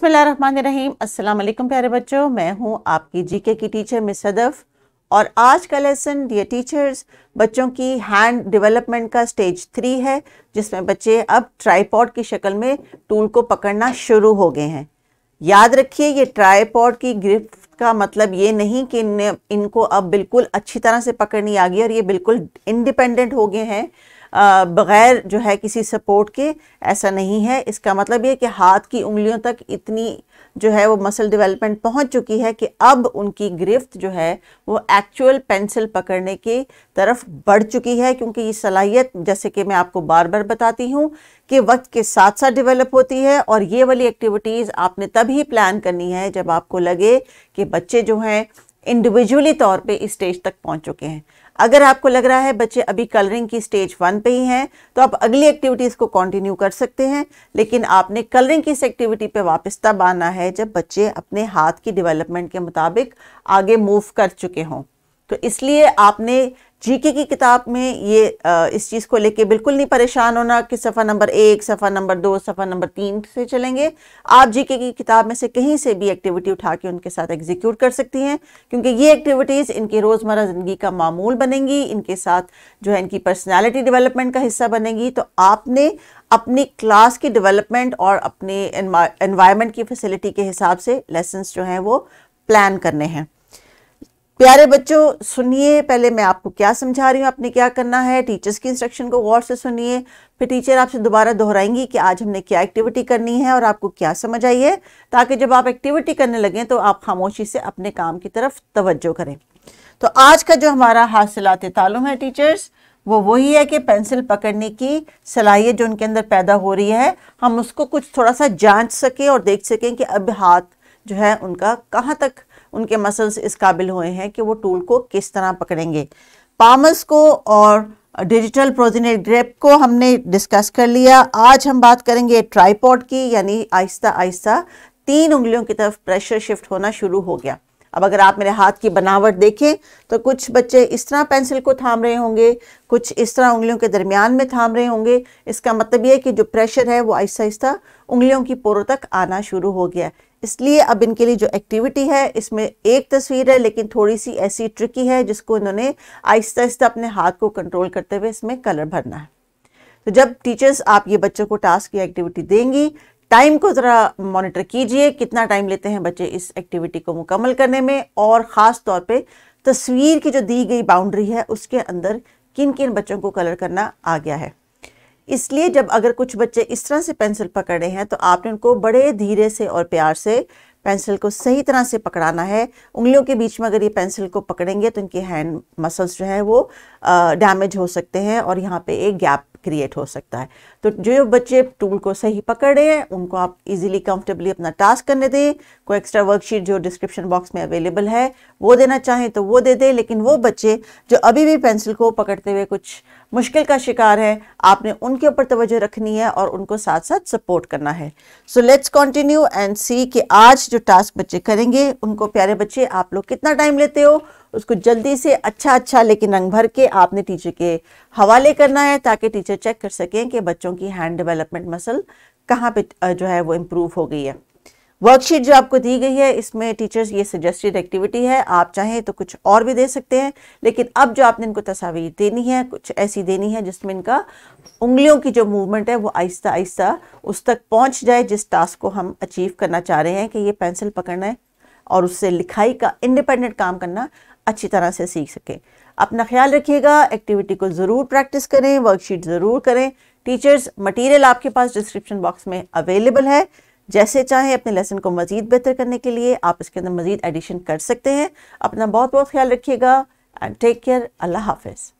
बिसमीम अस्सलाम वालेकुम प्यारे बच्चों मैं हूं आपकी जीके की टीचर मिस सदफ़ और आज का लेसन डियर टीचर्स बच्चों की हैंड डेवलपमेंट का स्टेज थ्री है जिसमें बच्चे अब ट्राईपॉड की शक्ल में टूल को पकड़ना शुरू हो गए हैं याद रखिए ये ट्राईपॉड की ग्रिफ्ट का मतलब ये नहीं कि इन, इनको अब बिल्कुल अच्छी तरह से पकड़नी आ गई और ये बिल्कुल इंडिपेंडेंट हो गए हैं बग़ैर जो है किसी सपोर्ट के ऐसा नहीं है इसका मतलब ये कि हाथ की उंगलियों तक इतनी जो है वो मसल डेवलपमेंट पहुंच चुकी है कि अब उनकी गिरफ्त जो है वो एक्चुअल पेंसिल पकड़ने की तरफ बढ़ चुकी है क्योंकि ये सलाहियत जैसे कि मैं आपको बार बार बताती हूँ कि वक्त के साथ साथ डेवलप होती है और ये वाली एक्टिविटीज़ आपने तभी प्लान करनी है जब आपको लगे कि बच्चे जो हैं इंडिविजुअली तौर पे इस स्टेज तक पहुंच चुके हैं अगर आपको लग रहा है बच्चे अभी कलरिंग की स्टेज वन पे ही हैं तो आप अगली एक्टिविटीज़ को कंटिन्यू कर सकते हैं लेकिन आपने कलरिंग की इस एक्टिविटी पे वापस तब आना है जब बच्चे अपने हाथ की डेवलपमेंट के मुताबिक आगे मूव कर चुके हों तो इसलिए आपने जीके की किताब में ये इस चीज़ को लेके बिल्कुल नहीं परेशान होना कि सफ़ा नंबर एक सफ़ा नंबर दो सफ़ा नंबर तीन से चलेंगे आप जीके की किताब में से कहीं से भी एक्टिविटी उठा के उनके साथ एग्जीक्यूट कर सकती हैं क्योंकि ये एक्टिविटीज़ इनकी रोज़मर्रा ज़िंदगी का मामूल बनेंगी इनके साथ जो है इनकी पर्सनैलिटी डिवेलपमेंट का हिस्सा बनेगी तो आपने अपनी क्लास की डिवेलपमेंट और अपने इन्वायरमेंट की फैसिलिटी के हिसाब से लेसन्स जो हैं वो प्लान करने हैं प्यारे बच्चों सुनिए पहले मैं आपको क्या समझा रही हूँ आपने क्या करना है टीचर्स की इंस्ट्रक्शन को गौर से सुनिए फिर टीचर आपसे दोबारा दोहराएंगी कि आज हमने क्या एक्टिविटी करनी है और आपको क्या समझ आई है ताकि जब आप एक्टिविटी करने लगें तो आप खामोशी से अपने काम की तरफ तवज्जो करें तो आज का जो हमारा हासिलात तालुम है टीचर्स वो वही है कि पेंसिल पकड़ने की सलाहियत जो उनके अंदर पैदा हो रही है हम उसको कुछ थोड़ा सा जांच सकें और देख सकें कि अब हाथ जो है उनका कहाँ तक उनके मसल्स इस काबिल हुए हैं कि वो टूल को किस तरह पकड़ेंगे पामस को और डिजिटल प्रोजिनेट ग्रेप को हमने डिस्कस कर लिया आज हम बात करेंगे ट्राईपॉड की यानी आहिस्ता आहिस्ता तीन उंगलियों की तरफ प्रेशर शिफ्ट होना शुरू हो गया अब अगर आप मेरे हाथ की बनावट देखें तो कुछ बच्चे इस तरह पेंसिल को थाम रहे होंगे कुछ इस तरह उंगलियों के दरमियान में थाम रहे होंगे इसका मतलब ये है कि जो प्रेशर है वो आहिस्ता आहिस्ता उंगलियों की पोरों तक आना शुरू हो गया इसलिए अब इनके लिए जो एक्टिविटी है इसमें एक तस्वीर है लेकिन थोड़ी सी ऐसी ट्रिकी है जिसको इन्होंने आहिस्ता आहिस्ता अपने हाथ को कंट्रोल करते हुए इसमें कलर भरना है तो जब टीचर्स आप ये बच्चों को टास्क या एक्टिविटी देंगी टाइम को ज़रा मॉनिटर कीजिए कितना टाइम लेते हैं बच्चे इस एक्टिविटी को मुकम्मल करने में और ख़ास तौर पर तस्वीर की जो दी गई बाउंड्री है उसके अंदर किन किन बच्चों को कलर करना आ गया है इसलिए जब अगर कुछ बच्चे इस तरह से पेंसिल पकड़ रहे हैं तो आपने उनको बड़े धीरे से और प्यार से पेंसिल को सही तरह से पकड़ाना है उंगलियों के बीच में अगर ये पेंसिल को पकड़ेंगे तो इनके हैंड मसल्स जो हैं वो डैमेज हो सकते हैं और यहाँ पे एक गैप क्रिएट हो सकता है तो जो बच्चे टूल को सही पकड़ रहे हैं उनको आप इजीली कंफर्टेबली अपना टास्क करने दें कोई एक्स्ट्रा वर्कशीट जो डिस्क्रिप्शन बॉक्स में अवेलेबल है वो देना चाहें तो वो दे दें लेकिन वो बच्चे जो अभी भी पेंसिल को पकड़ते हुए कुछ मुश्किल का शिकार है आपने उनके ऊपर तोज्जो रखनी है और उनको साथ साथ सपोर्ट करना है so let's continue and see कि आज जो टास्क बच्चे करेंगे उनको प्यारे बच्चे आप लोग कितना टाइम लेते हो उसको जल्दी से अच्छा अच्छा लेकिन रंग भर के आपने टीचर के हवाले करना है ताकि टीचर चेक कर सकें कि बच्चों की हैंड डेवलपमेंट मसल कहाँ पर जो है वो इम्प्रूव हो गई है वर्कशीट जो आपको दी गई है इसमें टीचर्स ये सजेस्टेड एक्टिविटी है आप चाहें तो कुछ और भी दे सकते हैं लेकिन अब जो आपने इनको तस्वीर देनी है कुछ ऐसी देनी है जिसमें इनका उंगलियों की जो मूवमेंट है वो आहिस्ता आहिस्ता उस तक पहुंच जाए जिस टास्क को हम अचीव करना चाह रहे हैं कि ये पेंसिल पकड़ना है और उससे लिखाई का इंडिपेंडेंट काम करना अच्छी तरह से सीख सकें अपना ख्याल रखिएगा एक्टिविटी को ज़रूर प्रैक्टिस करें वर्कशीट ज़रूर करें टीचर्स मटेरियल आपके पास डिस्क्रिप्शन बॉक्स में अवेलेबल है जैसे चाहें अपने लेसन को मज़ीद बेहतर करने के लिए आप इसके अंदर मज़ीद एडिशन कर सकते हैं अपना बहुत बहुत ख्याल रखिएगा एंड टेक केयर अल्लाह हाफिज़